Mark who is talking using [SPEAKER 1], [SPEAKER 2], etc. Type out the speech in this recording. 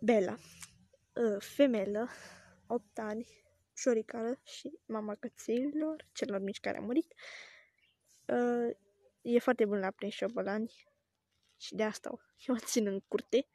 [SPEAKER 1] Bela, ă, femelă, 8 ani, șoricală și mama căților, celor mici care au murit. Ă, e foarte bun la prins șobolani și de asta eu o țin în curte.